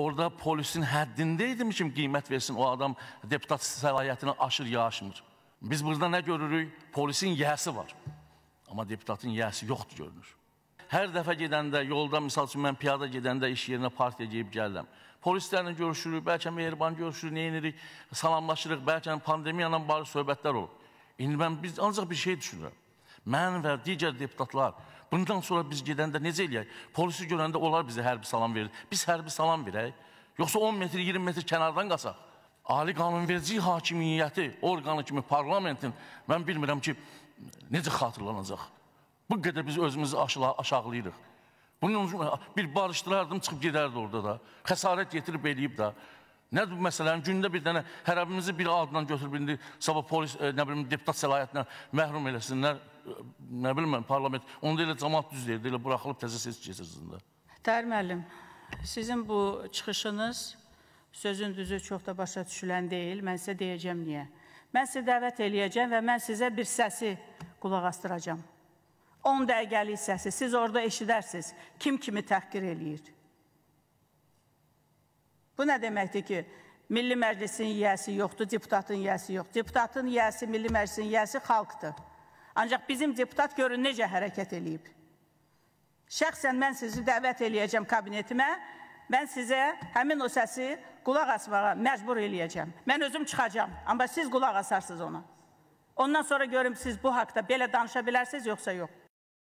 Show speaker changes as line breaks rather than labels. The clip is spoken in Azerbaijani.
Orada polisin həddində idim ki, qiymət versin o adam deputat səlahiyyətini aşır ya aşmır. Biz burada nə görürük? Polisin yəhəsi var. Amma deputatın yəhəsi yoxdur görünür. Hər dəfə gedəndə, yolda, misal üçün, mən piyada gedəndə iş yerinə partiya geyib gəlirəm. Polislərlə görüşürük, bəlkə mehriban görüşürük, neyinirik, salamlaşırıq, bəlkə pandemiyanla barı söhbətlər olur. İndi mən biz ancaq bir şey düşünürəm. Mən və digər deputatlar bundan sonra biz gedəndə necə eləyək? Polisi görəndə onlar bizə hərbi salam verir. Biz hərbi salam verək. Yoxsa 10 metr, 20 metr kənardan qaçaq. Ali qanunverici hakimiyyəti orqanı kimi parlamentin mən bilmirəm ki, necə xatırlanacaq. Bu qədər biz özümüzü aşağı, aşağılayırıq. Bunun bir barışdırardım, çıxıb gedərdi orada da. Xəsarət yetirib eləyib də. Nədir bu məsələnin yəni gündə bir dənə hərəbimizi bir adından götürüb indi sabah polis, e, nə bilim, deputat səlahiyyətindən məhrum eləsinlər, nə e, bilmən, parlament, onda elə cəmat düz deyirdi, elə buraxılıb təzə seç keçirsiniz də.
Təhər müəllim, sizin bu çıxışınız sözün düzü çox da başa düşülən deyil, mən sizə deyəcəm niyə. Mən sizə dəvət eləyəcəm və mən sizə bir səsi qulaq astıracam. 10 dəqiqəlik səsi, siz orada eşidərsiniz, kim kimi təhqir eləyir. Bu nə deməkdir ki, Milli Məclisin yiyəsi yoxdur, deputatın yiyəsi yoxdur. Deputatın yiyəsi, Milli Məclisin yiyəsi xalqdır. Ancaq bizim deputat görün necə hərəkət eləyib. Şəxsən mən sizi dəvət eləyəcəm kabinetimə, mən sizə həmin o səsi qulaq asmağa məcbur eləyəcəm. Mən özüm çıxacam, amma siz qulaq asarsınız ona. Ondan sonra görüm siz bu haqda belə danışa bilərsiniz yoxsa yox.